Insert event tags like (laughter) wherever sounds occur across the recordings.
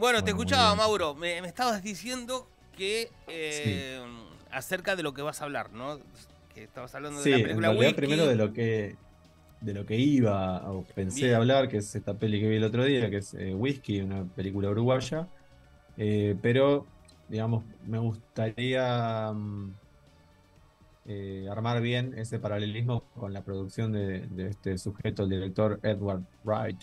Bueno, te escuchaba, Mauro. Me, estabas diciendo que eh, acerca de lo que vas a hablar, ¿no? Que estabas hablando de la película primero de lo que de lo que iba o pensé hablar, que es esta peli que vi el otro día, que es eh, Whiskey, Whisky, una película uruguaya. Eh, pero, digamos, me gustaría mm, armar bien ese paralelismo con la producción de, este sujeto, el director Edward Wright,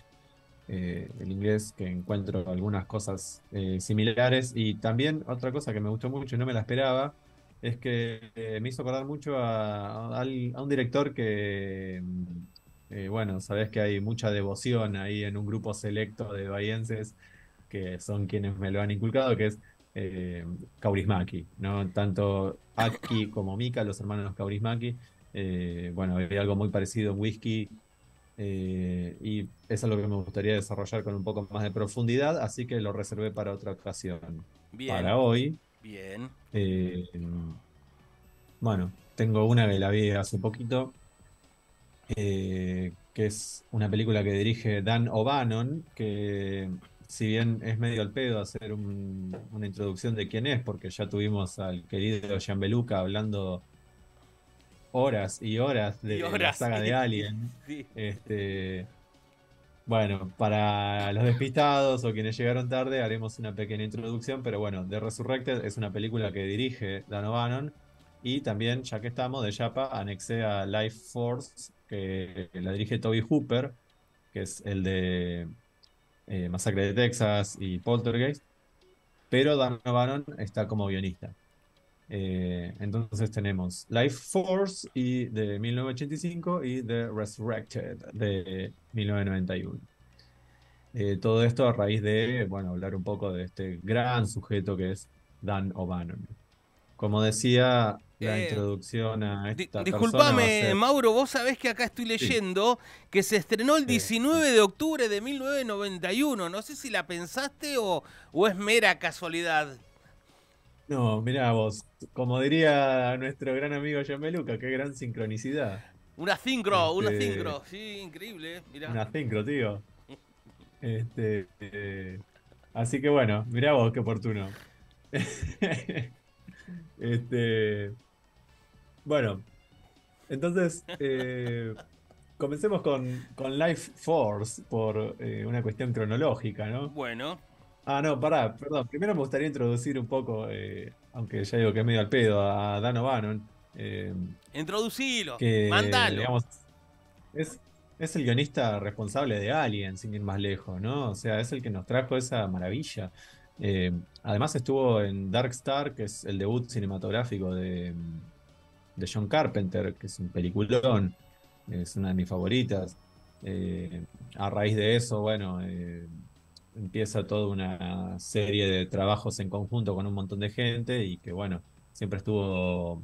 eh, el inglés, que encuentro algunas cosas eh, similares. Y también otra cosa que me gustó mucho y no me la esperaba, es que eh, me hizo acordar mucho a, un director que, mm, bueno, sabes que hay mucha devoción ahí en un grupo selecto de bahienses, que son quienes me lo han inculcado, que es Kaurismaki, ¿no? Tanto Aki como Mika, los hermanos Kaurismaki. bueno, hay algo muy parecido en Whisky y eh, y es lo que me gustaría desarrollar con un poco más de profundidad, así que lo reservé para otra ocasión. Para hoy. Bien. Eh, bueno, tengo una que la vi hace poquito, eh, que es una película que dirige Dan O'Bannon, que si bien es medio al pedo hacer una introducción de quién es, porque ya tuvimos al querido Jean Beluca hablando horas y horas de la saga de Alien. Este, bueno, para los despistados o quienes llegaron tarde, haremos una pequeña introducción, pero bueno, The Resurrected es una película que dirige Dan O'Bannon y también, ya que estamos, de Yapa anexé a Life Force, que la dirige Toby Hooper, que es el de eh, Masacre de Texas y Poltergeist, pero Dan O'Bannon está como guionista. Eh, entonces tenemos Life Force y de 1985 y The Resurrected de 1991. Eh, todo esto a raíz de, bueno, hablar un poco de este gran sujeto que es Dan O'Bannon. Como decía la eh, introducción a esta Disculpame, Mauro, vos sabés que acá estoy leyendo que se estrenó el 19 de octubre de 1991. No sé si la pensaste o, o es mera casualidad. No, mirá vos, como diría nuestro gran amigo Yameluca, qué gran sincronicidad. Una sincro, una este, sincro, sí, increíble, eh, mirá. Una sincro, tío. Este, eh, así que bueno, mirá vos, qué oportuno. (laughs) este, bueno, entonces, eh, comencemos con, Life Force por una cuestión cronológica, ¿no? Bueno. Ah, no, pará, perdón. Primero me gustaría introducir un poco, eh, aunque ya digo que es medio al pedo, a Dan O'Bannon. Eh, Introducilo, es, el guionista responsable de Alien, sin ir más lejos, ¿no? O sea, es el que nos trajo esa maravilla. Eh, además estuvo en Dark Star, que es el debut cinematográfico de, John Carpenter, que es un peliculón, es una de mis favoritas. Eh, a raíz de eso, bueno, empieza toda una serie de trabajos en conjunto con un montón de gente y que bueno, siempre estuvo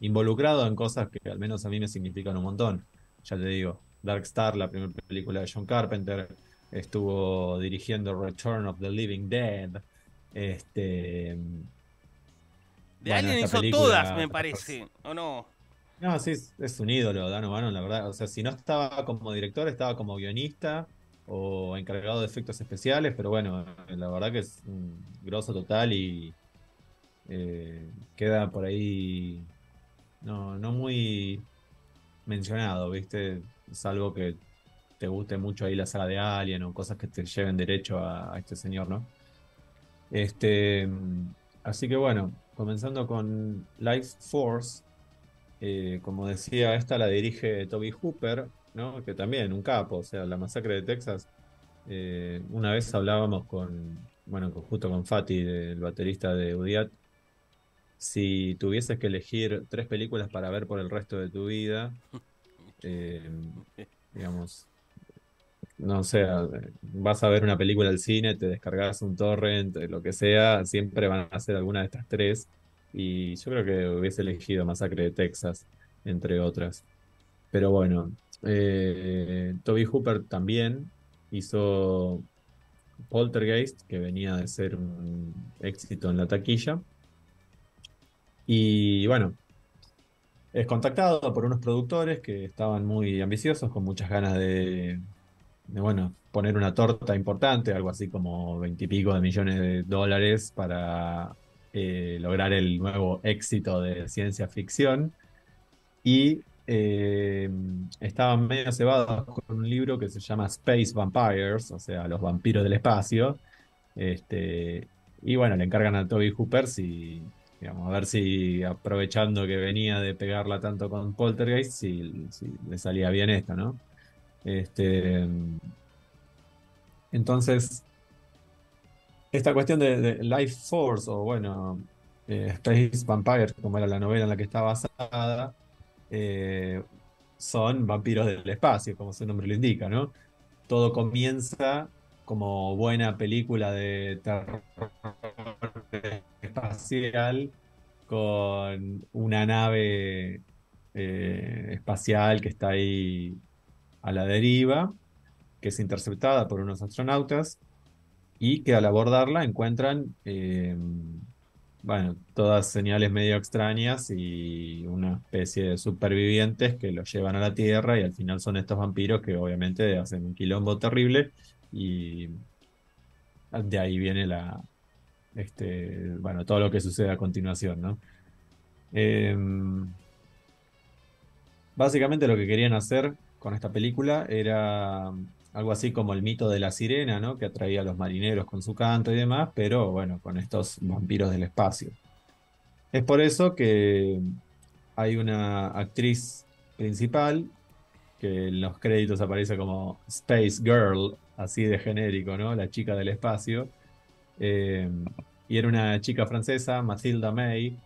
involucrado en cosas que al menos a mí me significan un montón. Ya te digo, Dark Star, la primera película de John Carpenter, estuvo dirigiendo Return of the Living Dead. Este, de alguien hizo todas, me parece, ¿o no? No, sí, es, es un ídolo, Dan O'Bannon, la verdad. O sea, si no estaba como director, estaba como guionista o encargado de efectos especiales, pero bueno, la verdad que es un grosso total y eh, queda por ahí no, muy mencionado, ¿viste? Salvo que te guste mucho ahí la sala de Alien o cosas que te lleven derecho a, este señor, ¿no? Este, así que bueno, comenzando con Life Force, eh, como decía, esta la dirige Toby Hooper, ¿no? Que también, un capo, o sea, la masacre de Texas. Eh, una vez hablábamos con, bueno, justo con Fati, el baterista de Udiat. Si tuvieses que elegir tres películas para ver por el resto de tu vida, (laughs) eh, digamos, no sé, vas a ver una película al cine, te descargas un torrent, lo que sea, siempre van a ser alguna de estas tres. Y yo creo que hubiese elegido Masacre de Texas, entre otras. Pero bueno, eh, Toby Hooper también hizo Poltergeist, que venía de ser un éxito en la taquilla. Y bueno, es contactado por unos productores que estaban muy ambiciosos, con muchas ganas de, bueno, poner una torta importante, algo así como veintipico de millones de dólares para eh, lograr el nuevo éxito de ciencia ficción. Y estaba eh, estaban medio cebados con un libro que se llama Space Vampires, o sea, los vampiros del espacio. Este, y bueno, le encargan a Toby Hooper si, a ver si aprovechando que venía de pegarla tanto con Poltergeist, si, le salía bien esto, ¿no? Este, entonces, esta cuestión de, Life Force, o bueno, eh, Space Vampires como era la novela en la que está basada, eh, son vampiros del espacio, como su nombre lo indica, ¿no? Todo comienza como buena película de terror espacial con una nave eh, espacial que está ahí a la deriva, que es interceptada por unos astronautas y que al abordarla encuentran eh, bueno, todas señales medio extrañas y una especie de supervivientes que los llevan a la Tierra y al final son estos vampiros que obviamente hacen un quilombo terrible y de ahí viene la, este, bueno, todo lo que sucede a continuación, ¿no? Em, básicamente lo que querían hacer con esta película era algo así como el mito de la sirena, ¿no? Que atraía a los marineros con su canto y demás, pero bueno, con estos vampiros del espacio. Es por eso que hay una actriz principal que en los créditos aparece como Space Girl, así de genérico, ¿no? La chica del espacio. Eh, y era una chica francesa, Mathilda May,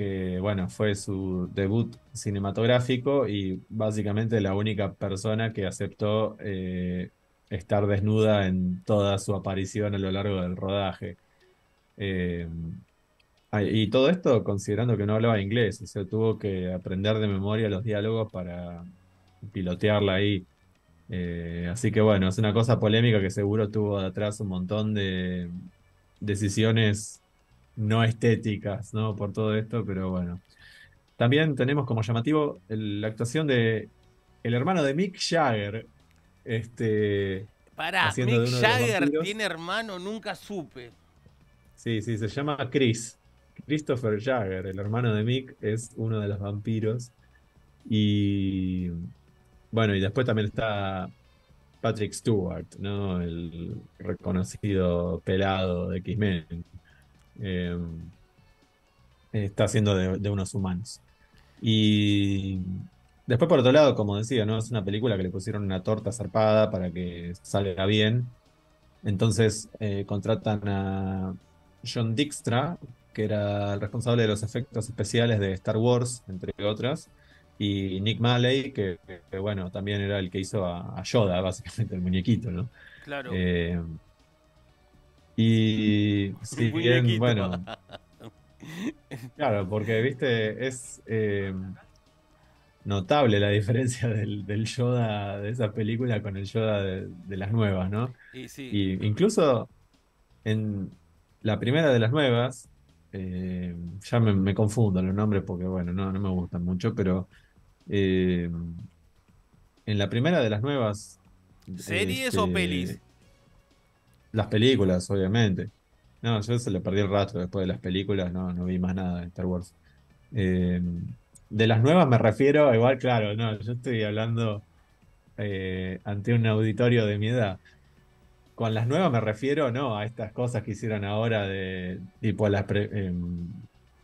que bueno, fue su debut cinematográfico y básicamente la única persona que aceptó eh, estar desnuda en toda su aparición a lo largo del rodaje. Eh, y todo esto considerando que no hablaba inglés, o sea, tuvo que aprender de memoria los diálogos para pilotearla ahí. Eh, así que bueno, es una cosa polémica que seguro tuvo detrás un montón de decisiones no estéticas, ¿no? Por todo esto, pero bueno. También tenemos como llamativo la actuación de el hermano de Mick Jagger. Este. Pará, Mick Jagger tiene hermano, nunca supe. Sí, sí, se llama Chris. Christopher Jagger, el hermano de Mick, es uno de los vampiros. Y. Bueno, y después también está Patrick Stewart, ¿no? El reconocido pelado de X-Men. Eh, está haciendo de, unos humanos. Y después, por otro lado, como decía, ¿no? Es una película que le pusieron una torta zarpada para que salga bien. Entonces eh, contratan a John Dijkstra, que era el responsable de los efectos especiales de Star Wars, entre otras, y Nick Malley, que, bueno, también era el que hizo a, Yoda, (laughs) básicamente, el muñequito, ¿no? Claro. Eh, y si bien, bueno. (laughs) Claro, porque, viste, es eh, notable la diferencia (laughs) del, Yoda de esa película con el Yoda de, las nuevas, ¿no? Y, incluso en la primera de las nuevas, eh, ya me, confundo los nombres porque, bueno, no, me gustan mucho, pero eh, en la primera de las nuevas... ¿Series o este, pelis? Las películas, obviamente. No, yo se le perdí el rato después de las películas, no, no vi más nada de Star Wars. Eh, de las nuevas me refiero, igual, claro, no, yo estoy hablando eh, ante un auditorio de mi edad. Con las nuevas me refiero, no, a estas cosas que hicieron ahora de tipo las... Em,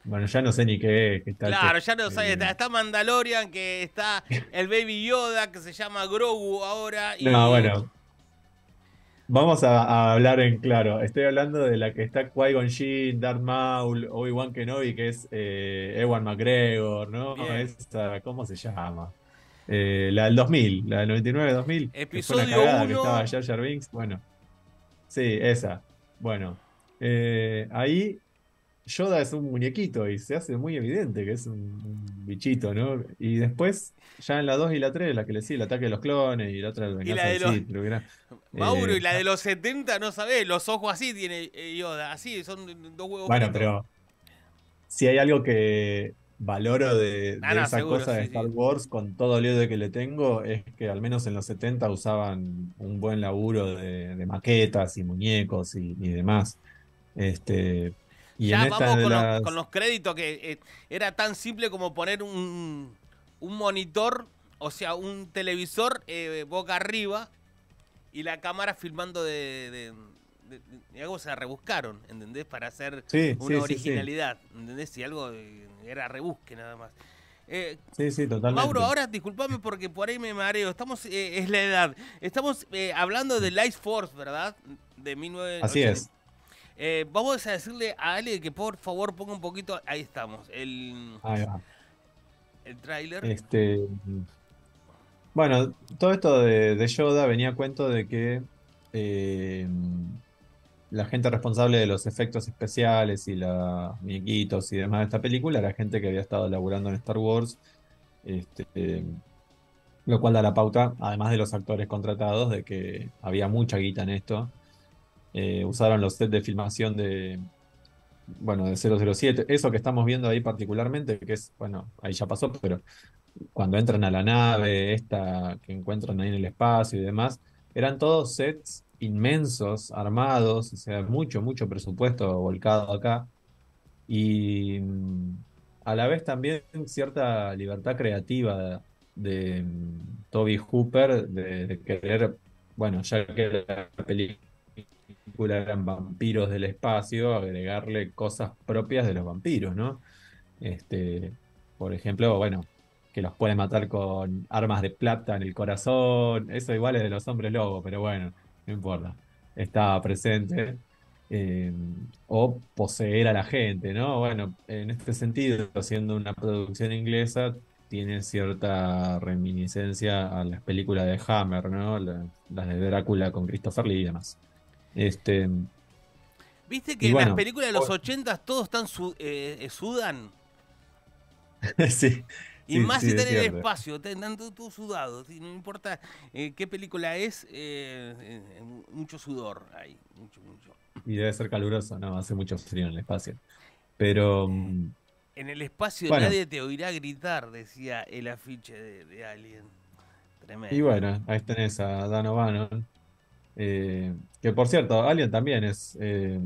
bueno, ya no sé ni qué es. está claro, ya no sé. Eh, está, Mandalorian, que está el Baby Yoda, que se llama Grogu ahora. Y, no, bueno. Vamos a, hablar en claro. Estoy hablando de la que está Qui-Gon Jinn, Darth Maul, Obi-Wan Kenobi, que es eh, Ewan McGregor, ¿no? Esa, ¿Cómo se llama? Eh, la del 2000, la del 99-2000. Episodio que fue que estaba Jar Jar Bueno, sí, esa. Bueno, eh, ahí Yoda es un muñequito y se hace muy evidente que es un, bichito, ¿no? Y después, ya en la 2 y la 3, la que le sigue, el ataque de los clones y la otra, y la de los... Mauro, y la de los 70, no sabés, los ojos así tiene eh, Yoda, así, son dos huevos. Bueno, pero si hay algo que valoro de, ah, esa cosa de Star Wars, con todo el odio que le tengo, es que al menos en los 70 usaban un buen laburo de, maquetas y muñecos y, y demás. Este, ya vamos con, los, créditos, que eh, era tan simple como poner un, un monitor, o sea, un televisor eh, boca arriba y la cámara filmando de, algo se rebuscaron, ¿entendés? Para hacer una originalidad, ¿entendés? Si algo eh, era rebusque nada más. sí, sí, totalmente. Mauro, ahora discúlpame porque por ahí me mareo. Estamos, es la edad. Estamos hablando de Life Force, ¿verdad? De 1980. Así es. Eh, vamos a decirle a Ale que por favor ponga un poquito. Ahí estamos. El, ahí el tráiler. Este, bueno, todo esto de, Yoda venía a cuento de que eh, la gente responsable de los efectos especiales y los muñequitos y demás de esta película era gente que había estado laburando en Star Wars. Este, lo cual da la pauta, además de los actores contratados, de que había mucha guita en esto. Eh, usaron los sets de filmación de, bueno, de 007, eso que estamos viendo ahí particularmente, que es, bueno, ahí ya pasó, pero cuando entran a la nave, esta que encuentran ahí en el espacio y demás, eran todos sets inmensos, armados, o sea, mucho, mucho presupuesto volcado acá. Y mm, a la vez también cierta libertad creativa de, mm, Toby Hooper de, de, querer, bueno, ya que la película eran vampiros del espacio, agregarle cosas propias de los vampiros, ¿no? Este, por ejemplo, bueno, que los pueden matar con armas de plata en el corazón, eso igual es de los hombres lobos, pero bueno, no importa, estaba presente. Eh, o poseer a la gente, ¿no? Bueno, en este sentido, siendo una producción inglesa, tiene cierta reminiscencia a las películas de Hammer, ¿no? Las, las de Drácula con Christopher Lee y demás. Este, ¿Viste que en las películas de los 80 todos están eh, eh, sudan? (laughs) sí. Y más si están en el espacio, están todos sudados. No importa eh, qué película es, mucho sudor hay. Mucho, mucho. Y debe ser caluroso, ¿no? Hace mucho frío en el espacio. Pero. Mm, en el espacio nadie te oirá gritar, decía el afiche de, alguien. Alien. Tremendo. Y bueno, ahí tenés a Dan O'Bannon eh, que por cierto, Alien también es eh,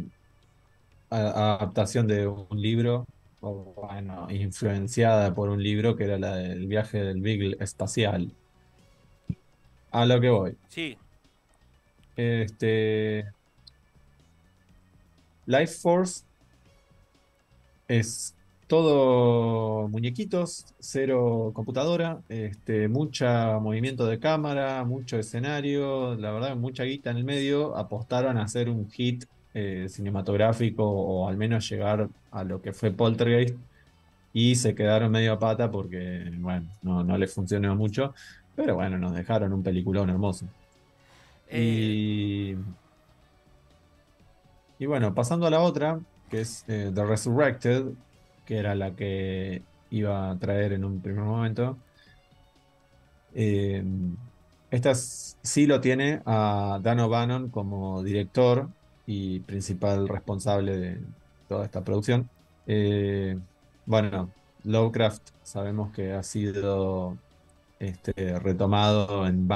adaptación de un libro, bueno, influenciada por un libro que era la del viaje del Beagle espacial. A lo que voy. Sí. Este. Life Force es todo muñequitos, cero computadora, este, mucha movimiento de cámara, mucho escenario, la verdad, mucha guita en el medio, apostaron a hacer un hit eh, cinematográfico o al menos llegar a lo que fue Poltergeist y se quedaron medio a pata porque, no, les funcionó mucho, pero bueno, nos dejaron un peliculón hermoso. Eh. Y, bueno, pasando a la otra, que es eh, The Resurrected, que era la que iba a traer en un primer momento. Eh, esta sí lo tiene a Dan O'Bannon como director y principal responsable de toda esta producción. Eh, bueno, Lovecraft sabemos que ha sido este, retomado en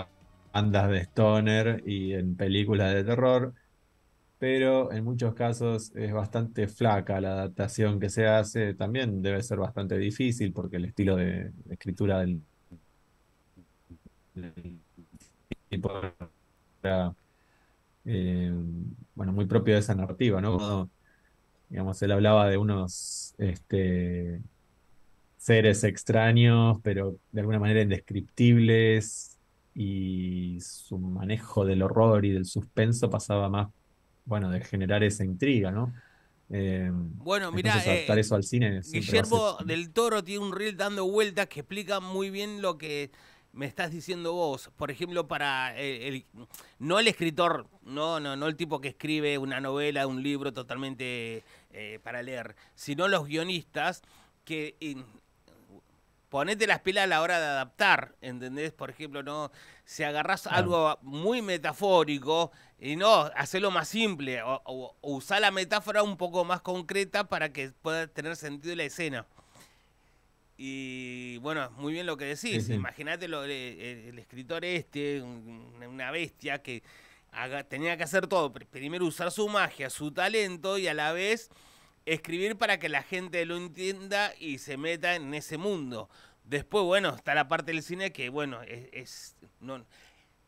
bandas de stoner y en películas de terror pero en muchos casos es bastante flaca la adaptación que se hace. También debe ser bastante difícil porque el estilo de, escritura del tipo era, eh, bueno, muy propio de esa narrativa, ¿no? digamos, él hablaba de unos este, seres extraños, pero de alguna manera indescriptibles, y su manejo del horror y del suspenso pasaba más bueno, de generar esa intriga, ¿no? Eh, bueno, mira, eh, eso al cine Guillermo del Toro tiene un reel dando vueltas que explica muy bien lo que me estás diciendo vos. Por ejemplo, para eh, no el escritor, no, no, no el tipo que escribe una novela, un libro totalmente para leer, sino los guionistas que ponete las pilas a la hora de adaptar, ¿entendés? Por ejemplo, no si agarras algo muy metafórico, y no, hacerlo más simple, o, usar la metáfora un poco más concreta para que pueda tener sentido la escena. Y bueno, muy bien lo que decís. Imagínate eh, el, escritor este, una bestia que tenía que hacer todo. Primero usar su magia, su talento y a la vez escribir para que la gente lo entienda y se meta en ese mundo. Después, bueno, está la parte del cine que, bueno, es,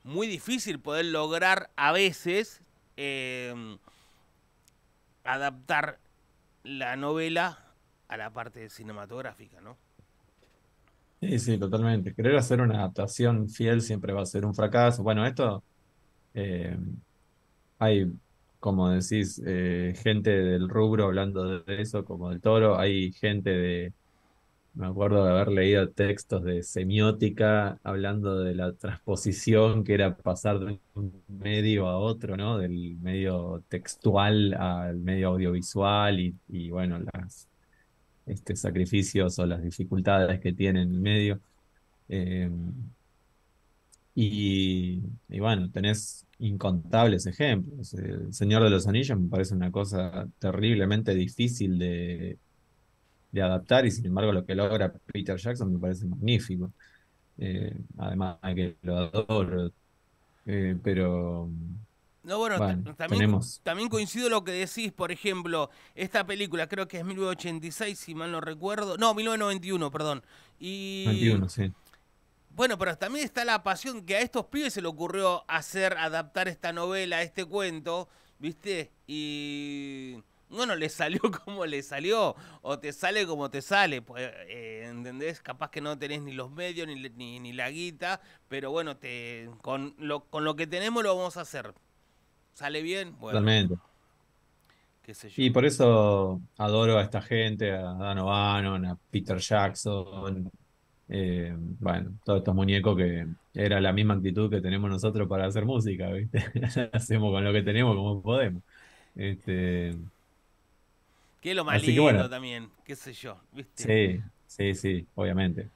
muy difícil poder lograr a veces em, adaptar la novela a la parte cinematográfica, ¿no? Sí, sí, totalmente. Querer hacer una adaptación fiel siempre va a ser un fracaso. Bueno, esto em, hay, como decís, eh, gente del rubro hablando de eso, como del toro, hay gente de me acuerdo de haber leído textos de semiótica hablando de la transposición, que era pasar de un medio a otro, ¿no? Del medio textual al medio audiovisual y, bueno, los este, sacrificios o las dificultades que tiene el medio. Em, y, bueno, tenés incontables ejemplos. El Señor de los Anillos me parece una cosa terriblemente difícil de, adaptar y sin embargo lo que logra Peter Jackson me parece magnífico. Eh, además que lo adoro, eh, pero... No, bueno, también, también coincido lo que decís, por ejemplo, esta película creo que es 1986, si mal no recuerdo, no, 1991, perdón. Y... Bueno, pero también está la pasión que a estos pibes se le ocurrió hacer, adaptar esta novela, este cuento, ¿viste? Y le salió (laughs) como le salió, o te sale como te sale, pues, eh, eh, ¿entendés? Capaz que no tenés ni los medios, ni, la guita, pero bueno, te, con, lo, con lo que tenemos lo vamos a hacer. ¿Sale bien? Bueno. Totalmente. Y por eso adoro a esta gente, a Dan O'Bannon, a Peter Jackson, eh, bueno, todos estos muñecos que era la misma actitud que tenemos nosotros para hacer música, (laughs) Hacemos con lo que tenemos como podemos. Este, que lo más también, qué sé yo, Sí, sí, sí, obviamente.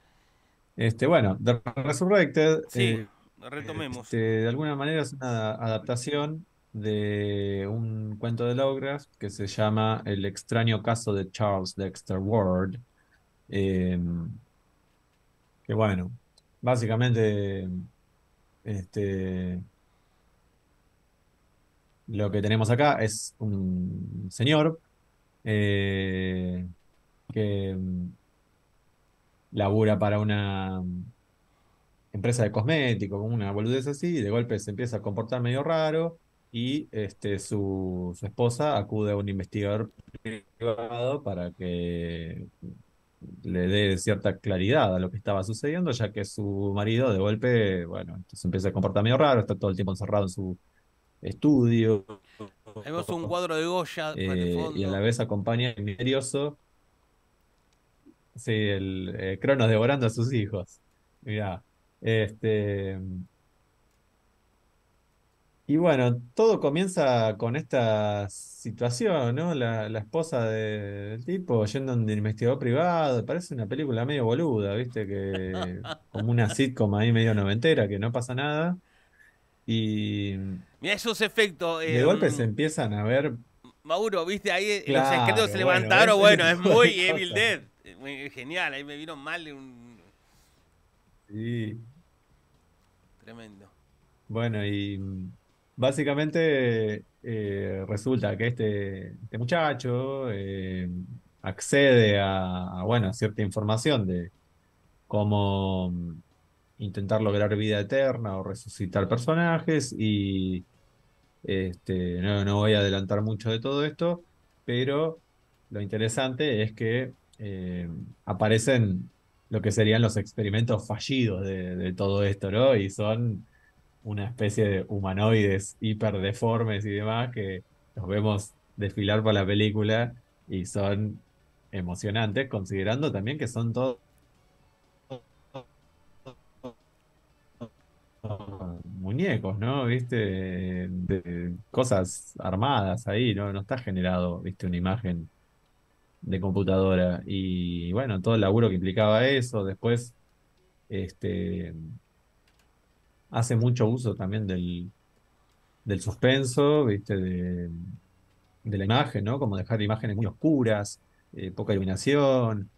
Este, bueno, The Resurrected. Sí, eh, retomemos. Este, de alguna manera es una adaptación de un cuento de Logras que se llama El extraño caso de Charles Dexter Ward. Em, que bueno, básicamente este, lo que tenemos acá es un señor eh, que mm, labura para una mm, empresa de cosméticos, una boludez así, y de golpe se empieza a comportar medio raro y este, su, esposa acude a un investigador privado para que le dé cierta claridad a lo que estaba sucediendo, ya que su marido de golpe, bueno, se empieza a comportar medio raro, está todo el tiempo encerrado en su estudio un cuadro de Goya eh, Y a la vez acompaña el misterioso. Eh, el Cronos devorando a sus hijos. Este. Y bueno, todo comienza con esta situación, ¿no? La, esposa del tipo yendo a un investigador privado. Parece una película medio boluda, ¿viste? Que, como una sitcom ahí medio noventera, que no pasa nada. Y. esos efectos. de golpes golpe em, se empiezan a ver. Mauro, viste ahí eh, los escritos se levantaron. Bueno, es muy Evil Dead. Eh, genial, ahí me vino mal un. Sí. Tremendo. Bueno, y básicamente eh, resulta que este, este muchacho accede a, bueno, a cierta información de cómo intentar lograr vida eterna o resucitar personajes y este, no, voy a adelantar mucho de todo esto, pero lo interesante es que eh, aparecen lo que serían los experimentos fallidos de, todo esto, ¿no? Y son una especie de humanoides hiper deformes y demás que los vemos desfilar por la película y son emocionantes, considerando también que son todos ¿no? ¿Viste? De cosas armadas ahí, ¿no? No está generado, ¿viste? Una imagen de computadora. Y bueno, todo el laburo que implicaba eso. Después, este, hace mucho uso también del, suspenso, ¿viste? De, la imagen, ¿no? Como dejar imágenes muy oscuras, eh, poca iluminación,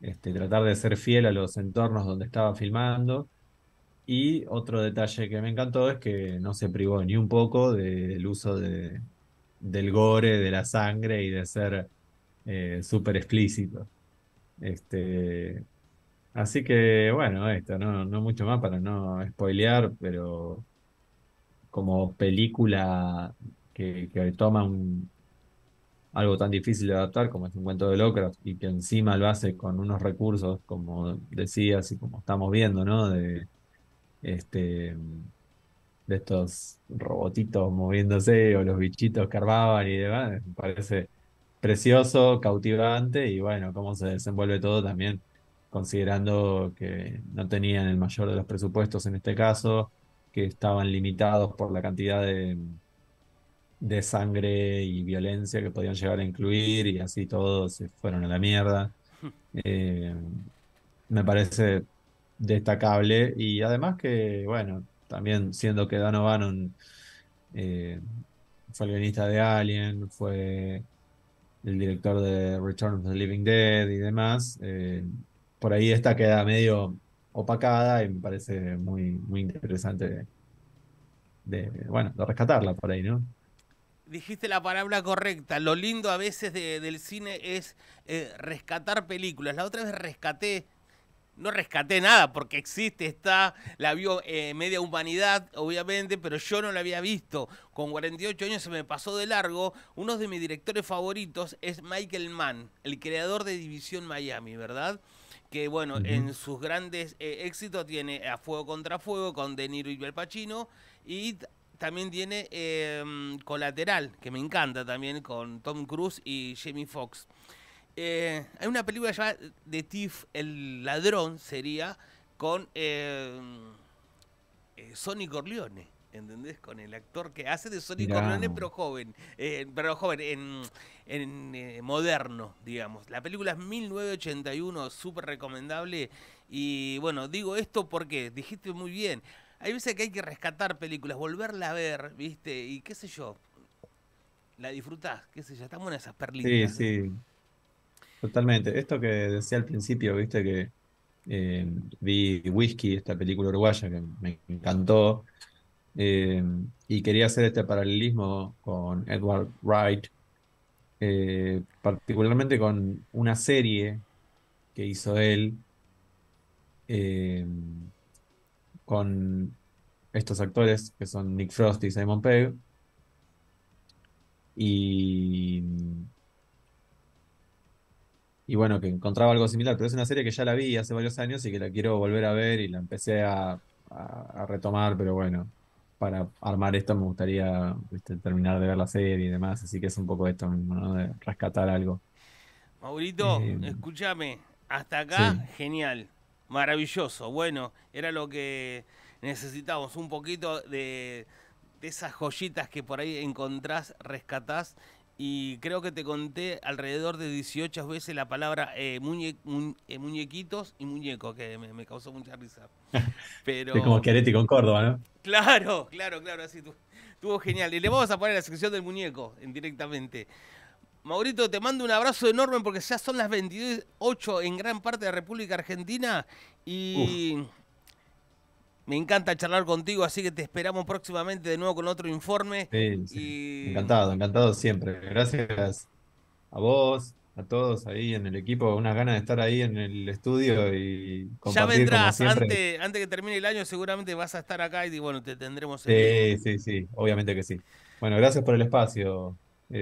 este, tratar de ser fiel a los entornos donde estaba filmando. Y otro detalle que me encantó es que no se privó ni un poco del uso de, del gore, de la sangre y de ser eh, súper explícito. Este, así que bueno, esto, no, no mucho más para no spoilear, pero como película que, toma algo tan difícil de adaptar como es un cuento de Lovecraft y que encima lo hace con unos recursos, como decías y como estamos viendo, ¿no? De, este, de estos robotitos moviéndose o los bichitos que armaban y demás. Me parece precioso, cautivante y bueno, cómo se desenvuelve todo también, considerando que no tenían el mayor de los presupuestos en este caso, que estaban limitados por la cantidad de, sangre y violencia que podían llegar a incluir y así todos se fueron a la mierda. (laughs) Eh, me parece destacable y además que, bueno, también siendo que Dan O'Bannon eh, fue el guionista de Alien, fue el director de Return of the Living Dead y demás, eh, por ahí esta queda medio opacada y me parece muy, muy interesante de, bueno, de rescatarla por ahí, ¿no? dijiste la palabra correcta. Lo lindo a veces del cine es eh, rescatar películas. La otra vez rescaté no rescaté nada porque existe, está, la vio eh, media humanidad, obviamente, pero yo no la había visto. Con 48 años se me pasó de largo. Uno de mis directores favoritos es Michael Mann, el creador de División Miami, ¿verdad? Que bueno, en sus grandes eh, éxitos tiene A Fuego contra Fuego con De Niro y Belpacino. y también tiene em, Colateral, que me encanta también con Tom Cruise y Jamie Foxx. Eh, hay una película llamada de Tiff el ladrón, sería, con eh, eh, Sonny Corleone. ¿Entendés? Con el actor que hace de Sonic Orleone, pero joven. Eh, pero joven, en, moderno, digamos. La película es 1981, súper recomendable. Y bueno, digo esto porque dijiste muy bien. Hay veces que hay que rescatar películas, volverla a ver, ¿viste? Y qué sé yo. La disfrutás, qué sé yo. Están buenas esas perlitas. Sí, sí. Totalmente. Esto que decía al principio, viste que eh, vi Whisky, esta película uruguaya que me encantó, eh, y quería hacer este paralelismo con Edward Wright, eh, particularmente con una serie que hizo él con estos actores que son Nick Frost y Simon Pegg. Y y bueno, que encontraba algo similar, pero es una serie que ya la vi hace varios años y que la quiero volver a ver y la empecé a, retomar, pero bueno, para armar esto me gustaría terminar de ver la serie y demás, así que es un poco esto mismo, De rescatar algo. Maurito, eh, escúchame, hasta acá, genial, maravilloso, bueno, era lo que necesitábamos, un poquito de, de esas joyitas que por ahí encontrás, rescatás y creo que te conté alrededor de 18 veces la palabra eh, eh, muñequitos y muñeco, que me, causó mucha risa. (laughs) Pero... es como querético en Córdoba, ¿no? Claro, claro, claro, así estuvo genial. Y le vamos a poner la sección del muñeco directamente. Maurito, te mando un abrazo enorme porque ya son las 28 en gran parte de la República Argentina y... Me encanta charlar contigo, así que te esperamos próximamente de nuevo con otro informe. Encantado, encantado siempre. Gracias a vos, a todos ahí en el equipo, unas ganas de estar ahí en el estudio y compartir. Ya vendrás, antes, antes que termine el año seguramente vas a estar acá y bueno, te tendremos. Sí, sí, sí, obviamente que sí. Bueno, gracias por el espacio,